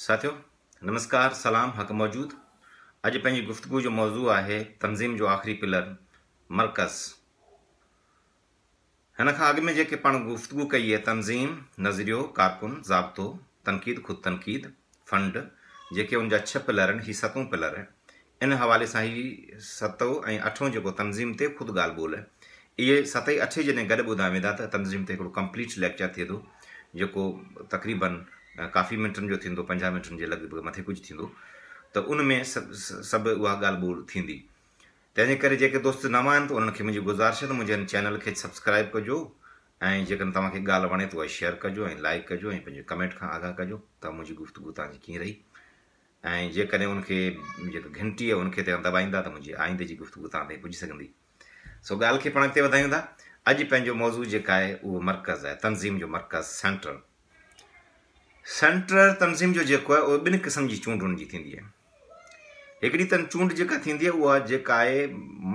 साथियों नमस्कार सलाम हक मौजूद अज पंहिंजी गुफ़्तगु जो मौज़ू है तंजीम जो आख़िरी पिलर मरकज इन अग में जो पा गुफ़्तगु कई है तंजीम नज़रियो कारकुन ज़ाब्तो तनक़ीद खुद तनक़ीद फ़ंड जेके उन छह पिलर हि सतों पिलर आहिनि इन हवाले से ही सतों अठों जो तंजीम से खुद गाल बोल ॿोल आहे इहे सते अठ ई जॾहिं गॾु ॿुधाया वेंदा त तनज़ीम ते हिकिड़ो कम्पलीट लेक्चर तक़रीबन काफ़ी मिंटनि जो थींदो पंजाह मिंटनि जे लॻभॻि मथे कुझु थींदो त उन में सभु सभु उहा ॻाल्हि ॿोल थींदी तंहिंजे करे जेके दोस्त नवां आहिनि त उन्हनि खे मुंहिंजी गुज़ारिश आहे त मुंहिंजे हिन चैनल खे सब्सक्राइब कजो ऐं जेकॾहिं तव्हांखे ॻाल्हि वणे त उहा शेयर कजो ऐं लाइक कजो ऐं पंहिंजे कमेंट खां आगाह कजो त मुंहिंजी गुफ़्तगु तव्हांजी कीअं रही ऐं जेकॾहिं उनखे जेका घंटी आहे उनखे तव्हां दॿाईंदा त मुंहिंजी आईंदे जी गुफ़्तगु तव्हां ताईं पुॼी सघंदी सो ॻाल्हि खे पाण अॻिते वधायूं था अॼु पंहिंजो मौज़ू जेका आहे उहो मर्कज़ आहे तनज़ीम जो मर्कज़ सेंटर सेंट्रल तंज़ीम जो जेको आहे उहो ॿिनि क़िस्म जी चूंड हुनजी थींदी आहे हिकिड़ी त चूंड जेका थींदी आहे उहा जेका आहे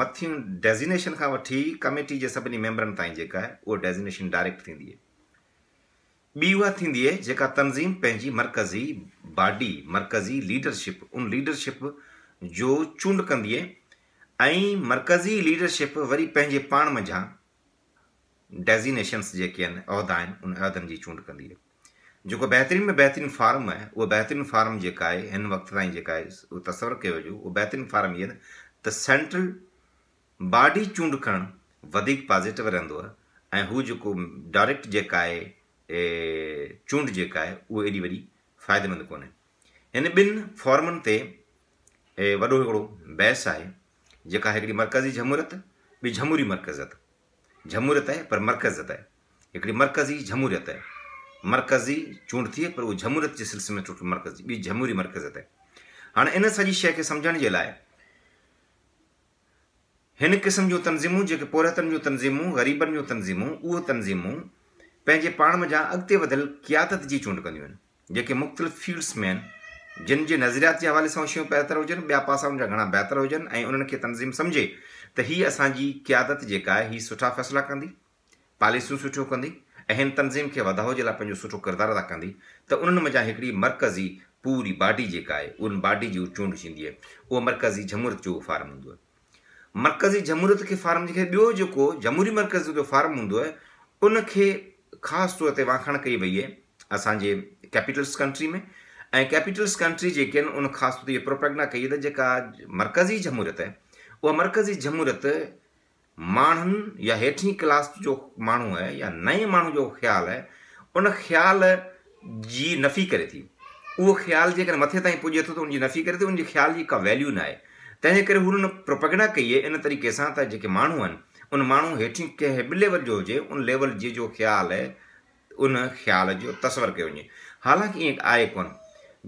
मथियूं डेज़िनेशन खां वठी कमेटी जे सभिनी मेंबरनि ताईं जेका आहे उहा डेज़िनेशन डायरेक्ट थींदी आहे ॿी उहा थींदी आहे जेका तनज़ीम पंहिंजी मर्कज़ी बॉडी मर्कज़ी लीडरशिप उन लीडरशिप जो चूंड कंदी आहे ऐं मर्कज़ी लीडरशिप वरी पंहिंजे पाण मझां डेज़िनेशन्स जेके आहिनि उहिदा आहिनि उन उहिदनि जी चूंड कंदी आहे जेको बहितरीन में बहितरीन फार्म आहे उहो बहितरीन फार्म जेका आहे हिन वक़्त ताईं जेका आहे उहो तस्वर कयो जो उहो बहितरीन फार्म इहे त सेंट्रल बाडी चूंड करणु वधीक पॉज़िटिव रहंदो आहे ऐं हू जेको डायरेक्ट जेका आहे चूंड जेका आहे उहो एॾी वॾी फ़ाइदेमंद कोन्हे हिन ॿिनि फॉर्मनि ते वॾो हिकिड़ो बहस आहे जेका हिकिड़ी मर्कज़ी जमूरियत ॿी जमूरी मर्कज़त जमूरियत आहे पर मर्कज़त आहे हिकिड़ी मर्कज़ी जमूरत आहे मर्कज़ी चूंड थिए पर उहा जमूरत जे सिलसिले में सुठो मर्कज़ी ॿी जमूरी मर्कज़ ते हाणे इन सॼी शइ खे सम्झण जे लाइ हिन क़िस्म जूं तनज़ीमूं जेके पोरहतनि जूं तनज़ीमूं ग़रीबनि जूं तनज़ीमूं उहे तनज़ीमूं पंहिंजे पाण में जा अॻिते वधियल क़ियादत जी चूंड कंदियूं आहिनि जेके मुख़्तलिफ़ फील्ड्स में आहिनि जिन जे नज़रियात जे हवाले सां शयूं बहितर हुजनि ॿिया पासा हुनजा घणा बहितर हुजनि ऐं उन्हनि खे तनज़ीम सम्झे त हीअ असांजी क़ियादत जेका आहे हीअ सुठा फ़ैसिला कंदी पॉलिसियूं सुठियूं कंदी ऐं हिन तनज़ीम खे वधाउ जे लाइ पंहिंजो सुठो किरदारु अदा कंदी त उन्हनि मा हिकिड़ी मर्कज़ी पूरी बाडी जेका आहे उन बॉडी जी चूंड थींदी आहे उहो मर्कज़ी जमूरत जो फार्म हूंदो आहे मर्कज़ी जमूरत खे फार्म जे ॿियो जेको जमूरी मर्कज़ जो फार्म हूंदो आहे उनखे ख़ासि तौर ते वाखाण कई वई आहे असांजे कैपिटल्स कंट्री में ऐं कैपिटल्स कंट्री जेके आहिनि उन ख़ासि तौर ते इहा प्रोप्रेगना कई आहे त जेका मर्कज़ी जमूरत आहे उहा मर्कज़ी जमूरत माण्हुनि या हेठी क्लास जो माण्हू आहे या नए माण्हू जो ख़्यालु आहे उन ख़्याल जी नफ़ी करे थी उहो ख़्यालु जेकर मथे ताईं पुॼे थो त उनजी नफ़ी करे थी उनजे ख़्याल जी का वैल्यू न आहे तंहिंजे करे हुन प्रोपगना कई आहे इन तरीक़े सां त जेके माण्हू आहिनि उन माण्हू हेठी कंहिं बि लेवल जो हुजे उन लेवल जी जो ख़्यालु आहे उन ख़्याल जो तस्वर कयो वञे हालांकि ईअं आहे कोन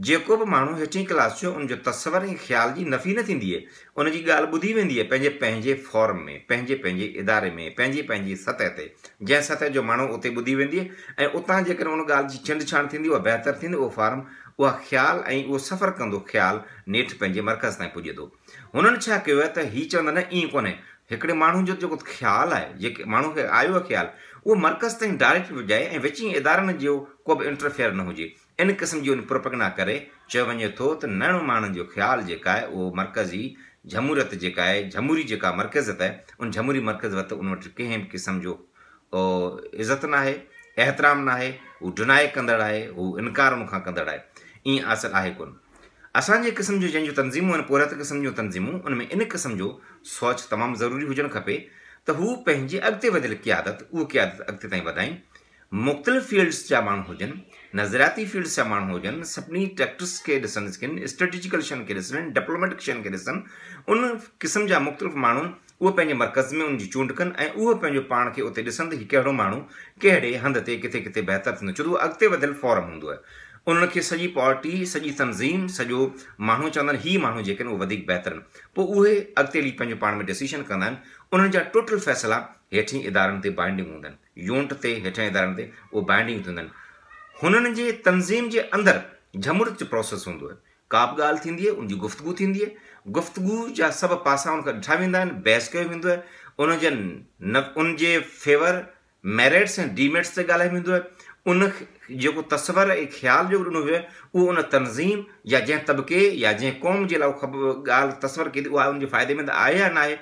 जेको बि माण्हू हेठी क्लास जो उनजो तस्वर ऐं ख़्याल जी नफ़ी न थींदी आहे उनजी ॻाल्हि ॿुधी वेंदी आहे पंहिंजे पंहिंजे फॉर्म में पंहिंजे पंहिंजे इदारे में पंहिंजी पंहिंजी सतह ते जंहिं सतह जो माण्हू उते ॿुधी वेंदी आहे ऐं उतां जेकर उन ॻाल्हि जी चंड छाण थींदी उहा बहितर थींदी उहो फॉर्म उहा ख़्यालु ऐं उहो सफ़र कंदो ख़्यालु नेठि पंहिंजे मर्कज़ ताईं पुॼे थो हुननि छा कयो आहे त हीअ चवंदा न ईअं कोन्हे हिकिड़े माण्हू जो जेको ख़्यालु आहे जेके माण्हू खे आयो आहे ख़्यालु उहो मर्कज़ ताईं डायरेक्ट पुॼाए ऐं विच इदारनि जो को बि इंटरफेयर न हुजे इन क़िस्म जी उन पुरपणा करे चयो वञे थो त नओं माण्हुनि जो ख़्यालु जेका आहे उहो मर्कज़ी जमूरत जेका आहे जमूरी जेका मर्कज़ आहे उन जमूरी मर्कज़ वटि उन वटि कंहिं बि क़िस्म जो इज़त न आहे एतिराम न आहे हू डिनाए कंदड़ आहे हू इनकार उन खां कंदड़ आहे ईअं असरु आहे कोन असांजे क़िस्म जूं जंहिंजूं तनज़ीमूं आहिनि पौरत क़िस्म जूं तनज़ीमूं उन में इन क़िस्म जो सोच तमामु ज़रूरी हुजणु खपे त हू पंहिंजी अॻिते वधियल क़ियादत उहा क़ियादत अॻिते ताईं वधाइनि मुख़्तलिफ़ फ़ील्ड्स जा माण्हू हुजनि नज़रियाती फील्ड्स जा माण्हू हुजनि सभिनी ट्रैक्टर्स खे ॾिसंदी स्ट्रैटिजिकल शयुनि खे ॾिसनि डिप्लोमैटिक शयुनि खे ॾिसनि उन क़िस्म जा मुख़्तलिफ़ माण्हू उहे पंहिंजे मर्कज़ में उनजी चूंड कनि ऐं उहो पंहिंजो पाण खे उते ॾिसनि त कहिड़ो माण्हू कहिड़े हंध ते किथे किथे बहितरु थींदो छो त अॻिते वधियल फॉरम हूंदो आहे उन्हनि खे सॼी पॉलिटी सॼी तनज़ीम सॼो माण्हू चवंदा आहिनि इहे माण्हू जेके आहिनि उहे वधीक बहितर आहिनि पोइ उहे अॻिते पंहिंजो पाण में डिसीशन कंदा आहिनि उन्हनि जा टोटल फ़ैसिला हेठी इदारनि ते यूंट ते हेठां इदारनि ते उहो बाइंडिंग थींदा आहिनि हुननि जे तंज़ीम जे अंदरि झमुर जो प्रोसेस हूंदो आहे का बि ॻाल्हि थींदी आहे उनजी गुफ़्तगु थींदी आहे गुफ़्तगु जा सभु पासा उनखां ॾिठा वेंदा आहिनि बहस कयो वेंदो आहे उनजा न उनजे फेवर मेरिट्स ऐं डीमेरिट्स ते ॻाल्हायो वेंदो आहे उन जेको तस्वर ऐं ख़्याल जो ॾिनो वियो आहे उहो उन तनज़ीम या जंहिं तबिके या जंहिं क़ौम जे लाइ ख़बर ॻाल्हि तस्वर कई उहा उनजे फ़ाइदे में त आहे या न आहे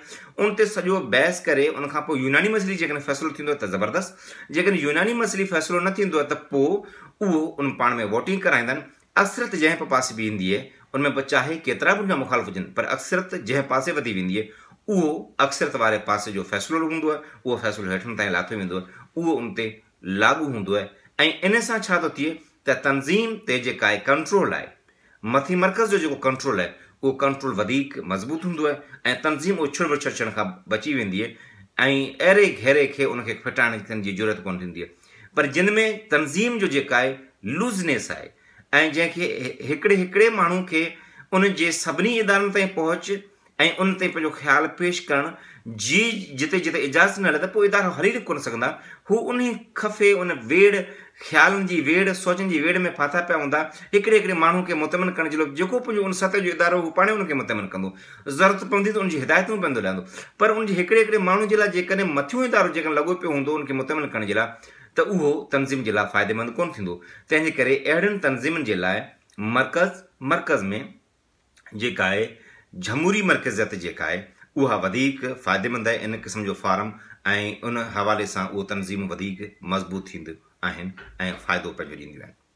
उन ते सॼो बहस करे उनखां पोइ यूनानी मसली जेकॾहिं फ़ैसिलो थींदो आहे त ज़बरदस्त जेकॾहिं यूनानी मसली फ़ैसिलो न थींदो आहे त पोइ उहो उन पाण में वोटिंग कराईंदा आहिनि अक्सरत जंहिं पासे बि ईंदी आहे उन में पोइ चाहे केतिरा बि उनजा मुखालफ़ हुजनि पर अक्सरत जंहिं पासे वधी वेंदी आहे उहो अक्सरत वारे पासे जो फ़ैसिलो हूंदो आहे उहो फ़ैसिलो हेठण ताईं लाथो वेंदो आहे उहो उन ते लागू हूंदो आहे ऐं इन सां छा थो थिए त तंज़ीम ते जेका आहे कंट्रोल आहे मथे मर्कज़ जो जेको कंट्रोल आहे उहो कंट्रोल वधीक मज़बूत हूंदो आहे ऐं तंज़ीम उछड़ विछड़ अचण खां बची वेंदी आहे ऐं अहिड़े घेरे खे उन फिटाइण जी ज़रूरत कोनि थींदी आहे पर जिन में तंज़ीम जो जेका आहे लूज़नेस आहे ऐं जंहिंखे हिकिड़े हिकिड़े माण्हू खे उन जे सभिनी इदारनि ऐं उन ते पंहिंजो ख़्यालु पेश करणु जी जिते जिते इजाज़त न हले त पोइ इदारो हली कोन सघंदा हू उन खफ़े उन वेड़ ख़्यालनि जी वेड़ सोचनि जी वेड़ में फाथा पिया हूंदा हिकिड़े हिकिड़े माण्हू खे मुतमिन करण जे लाइ जेको पंहिंजो उन सत जो इदारो हू पाण ई उनखे मुतमन कंदो ज़रूरत पवंदी त उनजी हिदायतूं पवंदो लहंदो पर उन हिकिड़े हिकिड़े माण्हू जे लाइ जेकॾहिं मथियों इदारो जेकॾहिं लॻो पियो हूंदो उनखे मुतमिन करण जे लाइ त उहो तनज़ीम जे लाइ फ़ाइदेमंद कोन थींदो तंहिंजे करे अहिड़नि तनज़ीमनि जे लाइ मर्कज़ मर्कज़ में जेका आहे जमूरी मर्कज़ियत जेका आहे उहा वधीक फ़ाइदेमंद आहे इन क़िस्म जो फार्म ऐं उन हवाले सां उहो तनज़ीमूं वधीक मज़बूत थींदियूं आहिनि ऐं फ़ाइदो पंहिंजो ॾींदियूं आहिनि